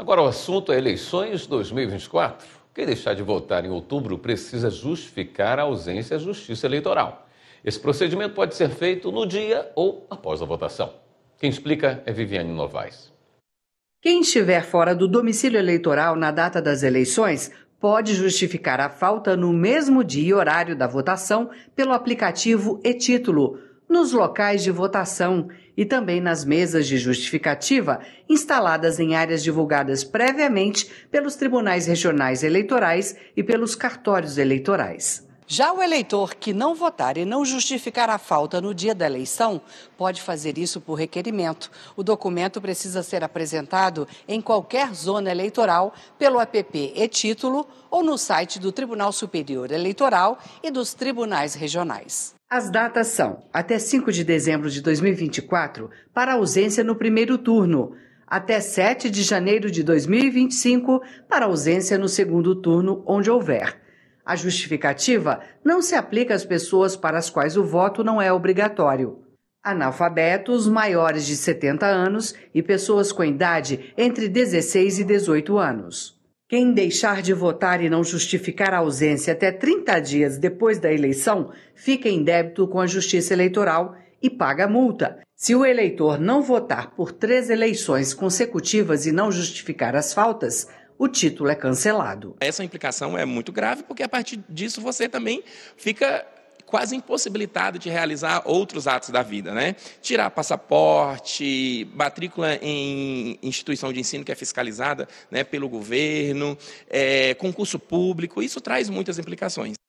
Agora o assunto é eleições 2024. Quem deixar de votar em outubro precisa justificar a ausência à Justiça Eleitoral. Esse procedimento pode ser feito no dia ou após a votação. Quem explica é Viviane Novaes. Quem estiver fora do domicílio eleitoral na data das eleições pode justificar a falta no mesmo dia e horário da votação pelo aplicativo e-título nos locais de votação e também nas mesas de justificativa instaladas em áreas divulgadas previamente pelos tribunais regionais eleitorais e pelos cartórios eleitorais. Já o eleitor que não votar e não justificar a falta no dia da eleição pode fazer isso por requerimento. O documento precisa ser apresentado em qualquer zona eleitoral pelo app e-título ou no site do Tribunal Superior Eleitoral e dos tribunais regionais. As datas são até 5 de dezembro de 2024 para ausência no primeiro turno, até 7 de janeiro de 2025 para ausência no segundo turno, onde houver. A justificativa não se aplica às pessoas para as quais o voto não é obrigatório. Analfabetos maiores de 70 anos e pessoas com idade entre 16 e 18 anos. Quem deixar de votar e não justificar a ausência até 30 dias depois da eleição fica em débito com a Justiça Eleitoral e paga multa. Se o eleitor não votar por três eleições consecutivas e não justificar as faltas, o título é cancelado. Essa implicação é muito grave, porque a partir disso você também fica quase impossibilitado de realizar outros atos da vida, né? Tirar passaporte, matrícula em instituição de ensino que é fiscalizada né, pelo governo, é, concurso público, isso traz muitas implicações.